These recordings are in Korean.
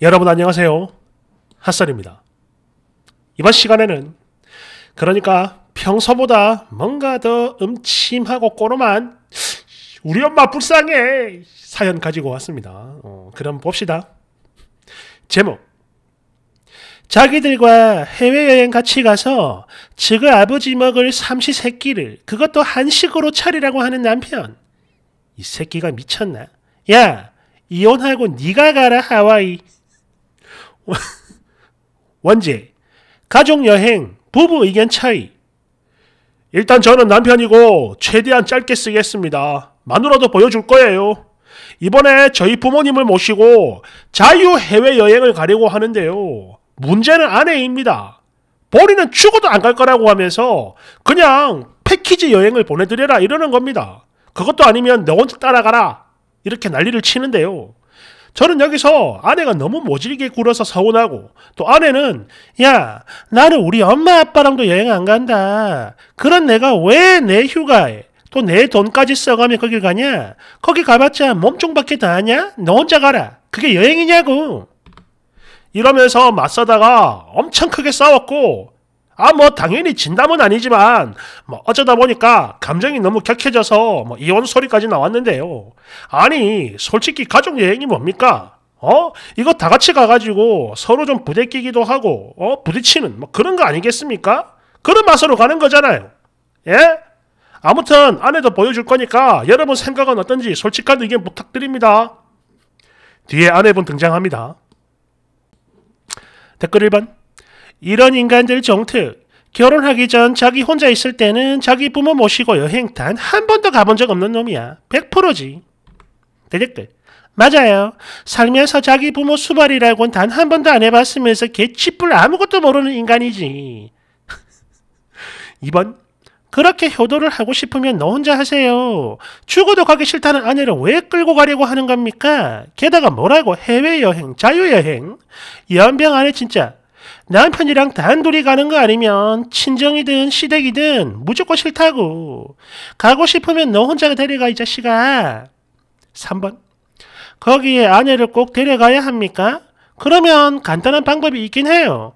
여러분 안녕하세요. 핫설입니다. 이번 시간에는 그러니까 평소보다 뭔가 더 음침하고 꼬름한 우리 엄마 불쌍해 사연 가지고 왔습니다. 어, 그럼 봅시다. 제목 자기들과 해외여행 같이 가서 지그 아버지 먹을 삼시 세끼를 그것도 한식으로 차리라고 하는 남편 이 새끼가 미쳤나? 야 이혼하고 네가 가라 하와이 원제, 가족여행, 부부 의견 차이. 일단 저는 남편이고 최대한 짧게 쓰겠습니다. 마누라도 보여줄 거예요. 이번에 저희 부모님을 모시고 자유 해외여행을 가려고 하는데요. 문제는 아내입니다. 본인은 죽어도 안 갈 거라고 하면서 그냥 패키지 여행을 보내드려라 이러는 겁니다. 그것도 아니면 너 혼자 따라가라 이렇게 난리를 치는데요. 저는 여기서 아내가 너무 모질게 굴어서 서운하고 또 아내는 야 나는 우리 엄마 아빠랑도 여행 안 간다. 그런 내가 왜 내 휴가에 또 내 돈까지 써가며 거길 가냐? 거기 가봤자 몸종밖에 다 하냐? 너 혼자 가라. 그게 여행이냐고. 이러면서 맞서다가 엄청 크게 싸웠고 아, 뭐, 당연히 진담은 아니지만, 뭐, 어쩌다 보니까 감정이 너무 격해져서, 뭐, 이혼 소리까지 나왔는데요. 아니, 솔직히 가족여행이 뭡니까? 어? 이거 다 같이 가가지고 서로 좀 부대끼기도 하고, 어? 부딪히는, 뭐, 그런 거 아니겠습니까? 그런 맛으로 가는 거잖아요. 예? 아무튼, 안에도 보여줄 거니까, 여러분 생각은 어떤지 솔직한 의견 부탁드립니다. 뒤에 아내분 등장합니다. 댓글 1번. 이런 인간들 정특. 결혼하기 전 자기 혼자 있을 때는 자기 부모 모시고 여행 단 한 번도 가본 적 없는 놈이야. 100%지. 대댓글. 맞아요. 살면서 자기 부모 수발이라고는 단 한 번도 안 해봤으면서 개치뿔 아무것도 모르는 인간이지. 2번. 그렇게 효도를 하고 싶으면 너 혼자 하세요. 죽어도 가기 싫다는 아내를 왜 끌고 가려고 하는 겁니까? 게다가 뭐라고 해외여행, 자유여행. 연병 안에 진짜 남편이랑 단둘이 가는 거 아니면 친정이든 시댁이든 무조건 싫다고. 가고 싶으면 너 혼자 데려가 이 자식아. 3번. 거기에 아내를 꼭 데려가야 합니까? 그러면 간단한 방법이 있긴 해요.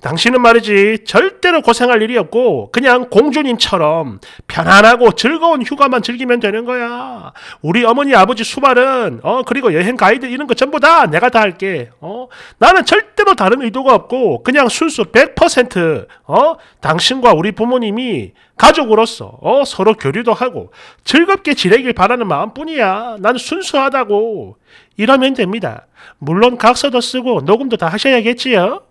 당신은 말이지 절대로 고생할 일이 없고 그냥 공주님처럼 편안하고 즐거운 휴가만 즐기면 되는 거야. 우리 어머니 아버지 수발은 어 그리고 여행 가이드 이런 거 전부 다 내가 다 할게. 어 나는 절대로 다른 의도가 없고 그냥 순수 100%어 당신과 우리 부모님이 가족으로서 어 서로 교류도 하고 즐겁게 지내길 바라는 마음뿐이야. 난 순수하다고 이러면 됩니다. 물론 각서도 쓰고 녹음도 다 하셔야겠지요.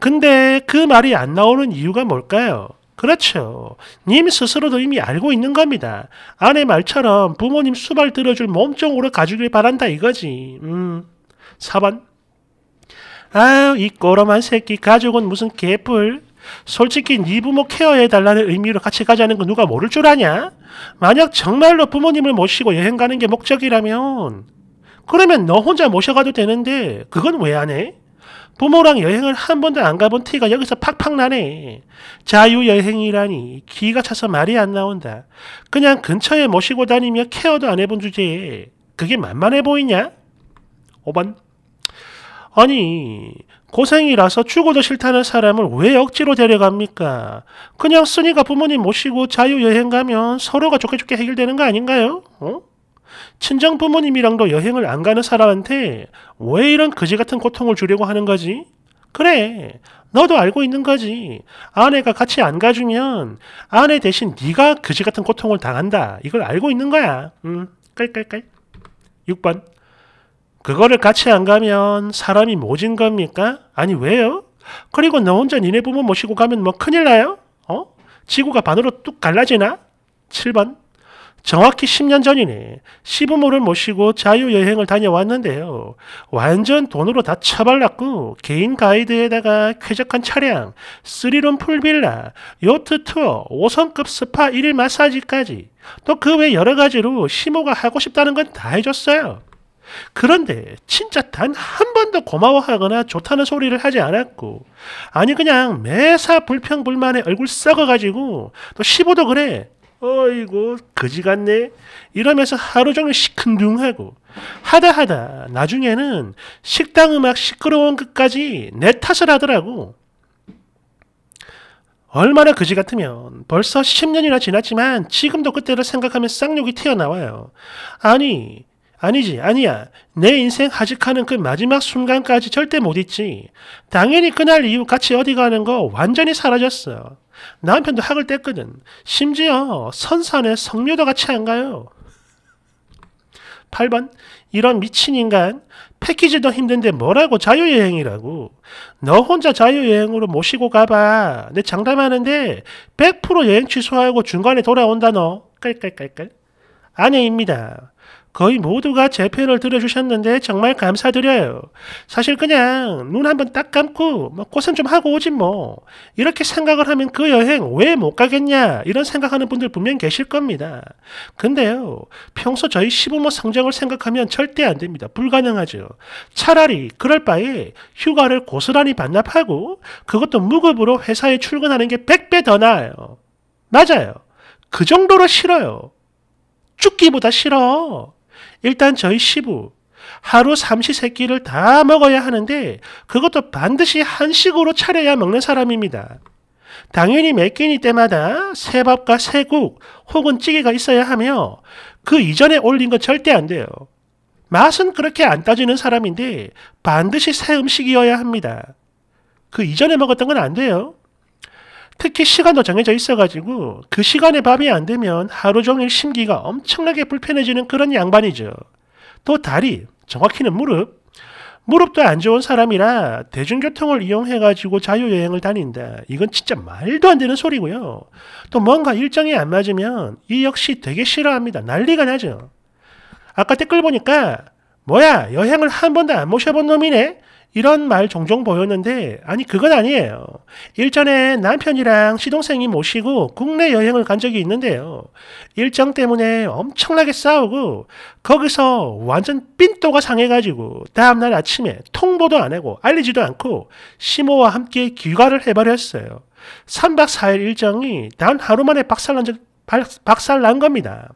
근데 그 말이 안 나오는 이유가 뭘까요? 그렇죠. 님 스스로도 이미 알고 있는 겁니다. 아내 말처럼 부모님 수발 들어줄 몸종으로 가주길 바란다 이거지. 음. 4번. 아유, 이꼬로만 새끼 가족은 무슨 개뿔. 솔직히 네 부모 케어해달라는 의미로 같이 가자는 거 누가 모를 줄 아냐? 만약 정말로 부모님을 모시고 여행 가는 게 목적이라면 그러면 너 혼자 모셔가도 되는데 그건 왜 안 해? 부모랑 여행을 한 번도 안 가본 티가 여기서 팍팍 나네. 자유여행이라니 기가 차서 말이 안 나온다. 그냥 근처에 모시고 다니며 케어도 안 해본 주제에 그게 만만해 보이냐? 5번 아니 고생이라서 죽어도 싫다는 사람을 왜 억지로 데려갑니까? 그냥 순이가 부모님 모시고 자유여행 가면 서로가 좋게 좋게 해결되는 거 아닌가요? 어? 친정 부모님이랑도 여행을 안 가는 사람한테 왜 이런 그지 같은 고통을 주려고 하는 거지? 그래, 너도 알고 있는 거지. 아내가 같이 안 가주면 아내 대신 네가 그지 같은 고통을 당한다. 이걸 알고 있는 거야. 음, 깔깔깔. 6번. 그거를 같이 안 가면 사람이 모진 겁니까? 아니, 왜요? 그리고 너 혼자 니네 부모 모시고 가면 뭐 큰일 나요? 어? 지구가 반으로 뚝 갈라지나? 7번. 정확히 10년 전이네 시부모를 모시고 자유여행을 다녀왔는데요. 완전 돈으로 다 처발랐고 개인 가이드에다가 쾌적한 차량, 쓰리룸 풀빌라, 요트 투어, 5성급 스파 1일 마사지까지 또 그 외 여러 가지로 시모가 하고 싶다는 건 다 해줬어요. 그런데 진짜 단 한 번도 고마워하거나 좋다는 소리를 하지 않았고 아니 그냥 매사 불평불만에 얼굴 썩어가지고 또시5도 그래 어이고 거지 같네 이러면서 하루 종일 시큰둥하고 하다 하다 나중에는 식당 음악 시끄러운 끝까지 내 탓을 하더라고 얼마나 거지 같으면 벌써 10년이나 지났지만 지금도 그때를 생각하면 쌍욕이 튀어나와요 아니 아니지, 아니야. 내 인생 하직하는 그 마지막 순간까지 절대 못 잊지. 당연히 그날 이후 같이 어디 가는 거 완전히 사라졌어. 남편도 학을 뗐거든. 심지어 선산에 성묘도 같이 안 가요. 8번 이런 미친 인간 패키지도 힘든데 뭐라고 자유여행이라고 너 혼자 자유여행으로 모시고 가봐 내 장담하는데 100% 여행 취소하고 중간에 돌아온다 너 깔깔깔깔 아내입니다 거의 모두가 제 표현을 들어주셨는데 정말 감사드려요. 사실 그냥 눈 한번 딱 감고 뭐 고생 좀 하고 오지 뭐. 이렇게 생각을 하면 그 여행 왜 못 가겠냐 이런 생각하는 분들 분명 계실 겁니다. 근데요. 평소 저희 시부모 성장을 생각하면 절대 안 됩니다. 불가능하죠. 차라리 그럴 바에 휴가를 고스란히 반납하고 그것도 무급으로 회사에 출근하는 게 100배 더 나아요. 맞아요. 그 정도로 싫어요. 죽기보다 싫어. 일단 저희 시부 하루 삼시세끼를 다 먹어야 하는데 그것도 반드시 한식으로 차려야 먹는 사람입니다. 당연히 매 끼니 때마다 새밥과 새국 혹은 찌개가 있어야 하며 그 이전에 올린 건 절대 안 돼요. 맛은 그렇게 안 따지는 사람인데 반드시 새 음식이어야 합니다. 그 이전에 먹었던 건 안 돼요. 특히 시간도 정해져 있어가지고 그 시간에 밥이 안 되면 하루 종일 심기가 엄청나게 불편해지는 그런 양반이죠. 또 다리, 정확히는 무릎. 무릎도 안 좋은 사람이라 대중교통을 이용해가지고 자유여행을 다닌다. 이건 진짜 말도 안 되는 소리고요. 또 뭔가 일정이 안 맞으면 이 역시 되게 싫어합니다. 난리가 나죠. 아까 댓글 보니까 뭐야 여행을 한 번도 안 모셔본 놈이네? 이런 말 종종 보였는데 아니 그건 아니에요. 일전에 남편이랑 시동생이 모시고 국내 여행을 간 적이 있는데요. 일정 때문에 엄청나게 싸우고 거기서 완전 삔또가 상해가지고 다음날 아침에 통보도 안 하고 알리지도 않고 시모와 함께 귀가를 해버렸어요. 3박 4일 일정이 단 하루 만에 박살난, 적, 박살난 겁니다.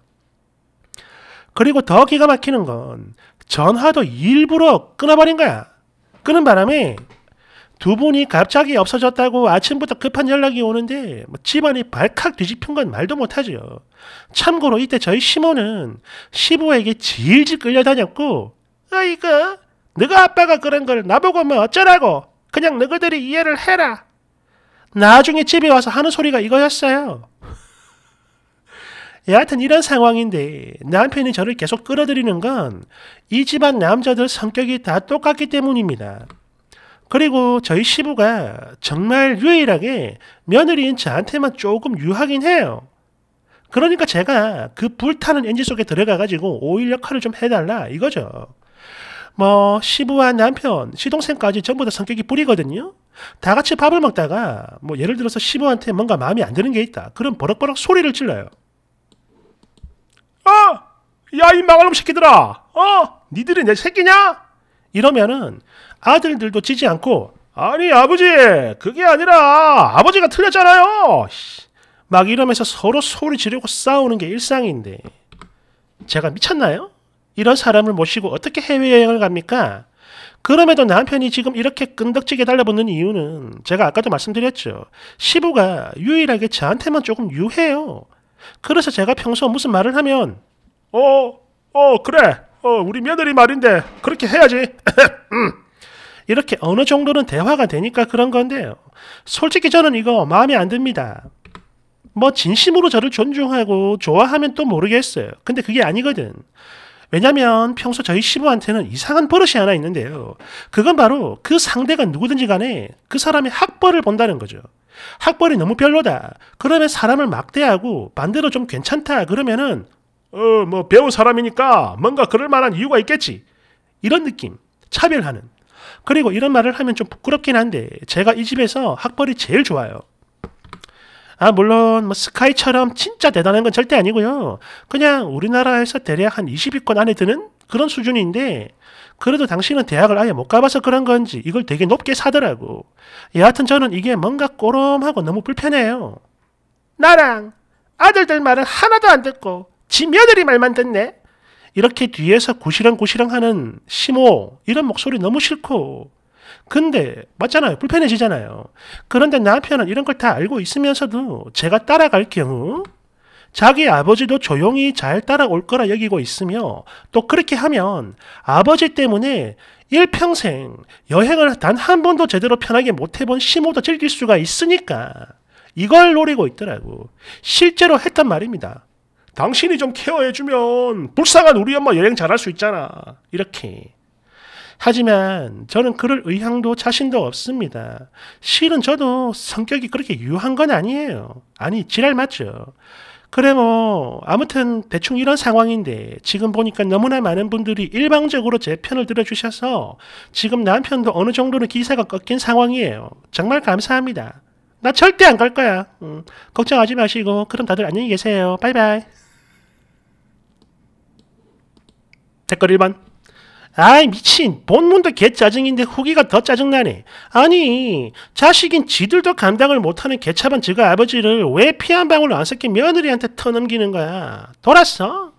그리고 더 기가 막히는 건 전화도 일부러 끊어버린 거야. 그는 바람에 두 분이 갑자기 없어졌다고 아침부터 급한 연락이 오는데 뭐 집안이 발칵 뒤집힌 건 말도 못하죠. 참고로 이때 저희 시모는 시부에게 질질 끌려다녔고 아이가 너가 아빠가 그런 걸 나보고 뭐 어쩌라고 그냥 너희들이 이해를 해라. 나중에 집에 와서 하는 소리가 이거였어요. 예, 여하튼 이런 상황인데 남편이 저를 계속 끌어들이는 건 이 집안 남자들 성격이 다 똑같기 때문입니다. 그리고 저희 시부가 정말 유일하게 며느리인 저한테만 조금 유하긴 해요. 그러니까 제가 그 불타는 엔진 속에 들어가가지고 오일 역할을 좀 해달라 이거죠. 뭐 시부와 남편, 시동생까지 전부 다 성격이 뿌리거든요. 다 같이 밥을 먹다가 뭐 예를 들어서 시부한테 뭔가 마음에 안 드는 게 있다. 그럼 버럭버럭 소리를 질러요. 어? 야, 이 망할 놈 새끼들아! 어? 니들은 내 새끼냐? 이러면은 아들들도 지지 않고, 아니, 아버지! 그게 아니라 아버지가 틀렸잖아요! 막 이러면서 서로 소리 지르고 싸우는 게 일상인데, 제가 미쳤나요? 이런 사람을 모시고 어떻게 해외여행을 갑니까? 그럼에도 남편이 지금 이렇게 끈덕지게 달라붙는 이유는 제가 아까도 말씀드렸죠. 시부가 유일하게 저한테만 조금 유해요. 그래서 제가 평소 무슨 말을 하면 어, 어, 그래. 어, 우리 며느리 말인데 그렇게 해야지. 음. 이렇게 어느 정도는 대화가 되니까 그런 건데요. 솔직히 저는 이거 마음에 안 듭니다. 뭐 진심으로 저를 존중하고 좋아하면 또 모르겠어요. 근데 그게 아니거든. 왜냐면 평소 저희 시부한테는 이상한 버릇이 하나 있는데요. 그건 바로 그 상대가 누구든지 간에 그 사람의 학벌을 본다는 거죠. 학벌이 너무 별로다. 그러면 사람을 막대하고 반대로 좀 괜찮다. 그러면은 어뭐 배운 사람이니까 뭔가 그럴 만한 이유가 있겠지. 이런 느낌. 차별하는. 그리고 이런 말을 하면 좀 부끄럽긴 한데 제가 이 집에서 학벌이 제일 좋아요. 아, 물론 뭐 스카이처럼 진짜 대단한 건 절대 아니고요. 그냥 우리나라에서 대략 한 20위권 안에 드는 그런 수준인데 그래도 당신은 대학을 아예 못 가봐서 그런 건지 이걸 되게 높게 사더라고. 예, 여하튼 저는 이게 뭔가 꼬롬하고 너무 불편해요. 나랑 아들들 말은 하나도 안 듣고 지 며느리 말만 듣네. 이렇게 뒤에서 구시렁구시렁 하는 심호 이런 목소리 너무 싫고 근데 맞잖아요. 불편해지잖아요. 그런데 남편은 이런 걸 다 알고 있으면서도 제가 따라갈 경우 자기 아버지도 조용히 잘 따라올 거라 여기고 있으며 또 그렇게 하면 아버지 때문에 일평생 여행을 단 한 번도 제대로 편하게 못 해본 시모도 즐길 수가 있으니까 이걸 노리고 있더라고. 실제로 했단 말입니다. 당신이 좀 케어해주면 불쌍한 우리 엄마 여행 잘할 수 있잖아. 이렇게. 하지만 저는 그럴 의향도 자신도 없습니다. 실은 저도 성격이 그렇게 유한 건 아니에요. 아니, 지랄 맞죠. 그래 뭐 아무튼 대충 이런 상황인데 지금 보니까 너무나 많은 분들이 일방적으로 제 편을 들어주셔서 지금 남편도 어느 정도는 기세가 꺾인 상황이에요. 정말 감사합니다. 나 절대 안 갈 거야. 음, 걱정하지 마시고 그럼 다들 안녕히 계세요. 바이바이. 댓글 1번. 아이 미친 본문도 개 짜증인데 후기가 더 짜증나네. 아니 자식인 지들도 감당을 못하는 개차반 지가 아버지를 왜 피한 방울 안 섞인 며느리한테 터넘기는 거야. 돌았어?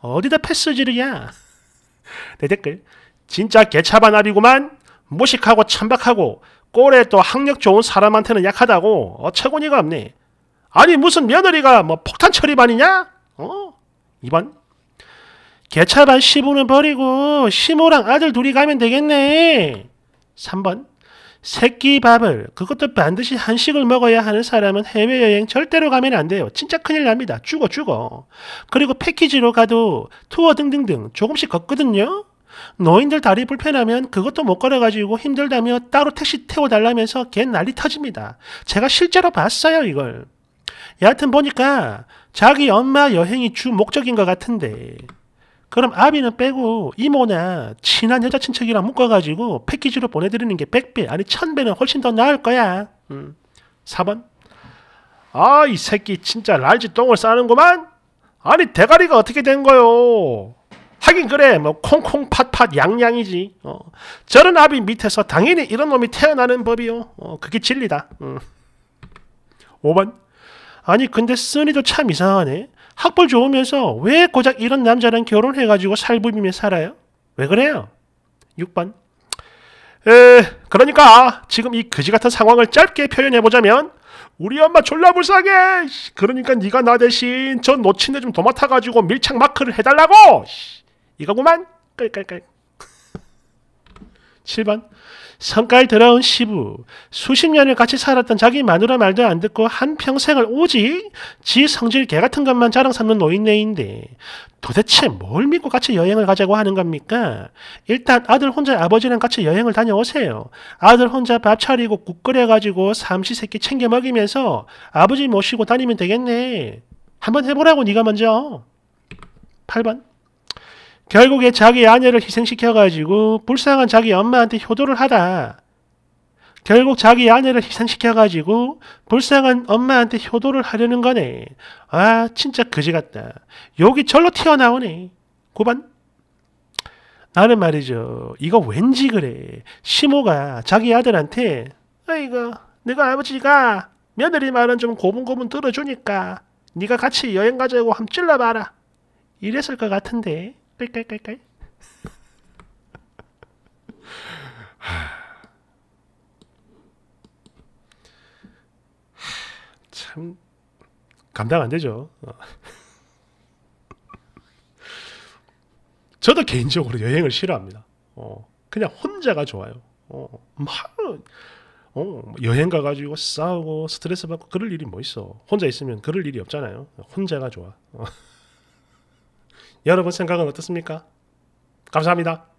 어디다 패스지이야내 댓글 진짜 개차반 아비구만 무식하고 천박하고 꼴에 또 학력 좋은 사람한테는 약하다고 어처구니가 없네. 아니 무슨 며느리가 뭐 폭탄 처리반이냐? 어? 이번 개차반 시부는 버리고 시모랑 아들 둘이 가면 되겠네. 3번 새끼 밥을 그것도 반드시 한식을 먹어야 하는 사람은 해외여행 절대로 가면 안 돼요. 진짜 큰일 납니다. 죽어 죽어. 그리고 패키지로 가도 투어 등등등 조금씩 걷거든요. 노인들 다리 불편하면 그것도 못 걸어가지고 힘들다며 따로 택시 태워달라면서 개 난리 터집니다. 제가 실제로 봤어요 이걸. 여하튼 보니까 자기 엄마 여행이 주 목적인 것 같은데 그럼 아비는 빼고 이모나 친한 여자 친척이랑 묶어가지고 패키지로 보내드리는 게 100배 아니 1000배는 훨씬 더 나을 거야. 음. 4번 아 이 새끼 진짜 날지 똥을 싸는구만. 아니 대가리가 어떻게 된 거요? 하긴 그래 뭐 콩콩 팥팥 양양이지. 어. 저런 아비 밑에서 당연히 이런 놈이 태어나는 법이요. 어, 그게 진리다. 음. 5번 아니 근데 쓰니도 참 이상하네. 학벌 좋으면서 왜 고작 이런 남자랑 결혼해가지고 살부비며 살아요? 왜 그래요? 6번. 에, 그러니까 지금 이 그지 같은 상황을 짧게 표현해보자면 우리 엄마 졸라 불쌍해! 그러니까 네가 나 대신 저 노친네 좀 도맡아가지고 밀착 마크를 해달라고! 이거구만! 깔깔깔. 7번 성깔에러운 시부 수십 년을 같이 살았던 자기 마누라 말도 안 듣고 한평생을 오직 지 성질 개 같은 것만 자랑 삼는 노인네인데 도대체 뭘 믿고 같이 여행을 가자고 하는 겁니까? 일단 아들 혼자 아버지랑 같이 여행을 다녀오세요. 아들 혼자 밥 차리고 국 끓여가지고 삼시세끼 챙겨 먹이면서 아버지 모시고 다니면 되겠네. 한번 해보라고 네가 먼저. 8번 결국에 자기 아내를 희생시켜가지고 불쌍한 자기 엄마한테 효도를 하다. 결국 자기 아내를 희생시켜가지고 불쌍한 엄마한테 효도를 하려는 거네. 아, 진짜 그지 같다. 여기 절로 튀어나오네. 9번. 나는 말이죠. 이거 왠지 그래. 시모가 자기 아들한테, 아이고, 네가 아버지가 며느리 말은 좀 고분고분 들어주니까 네가 같이 여행 가자고 함 찔러봐라. 이랬을 것 같은데. 깔깔깔깔. 참 감당 안 되죠. 어. 저도 개인적으로 여행을 싫어합니다. 어, 그냥 혼자가 좋아요. 어, 막 어, 여행 가가지고 싸우고 스트레스 받고 그럴 일이 뭐 있어. 혼자 있으면 그럴 일이 없잖아요. 혼자가 좋아. 어. 여러분 생각은 어떻습니까? 감사합니다.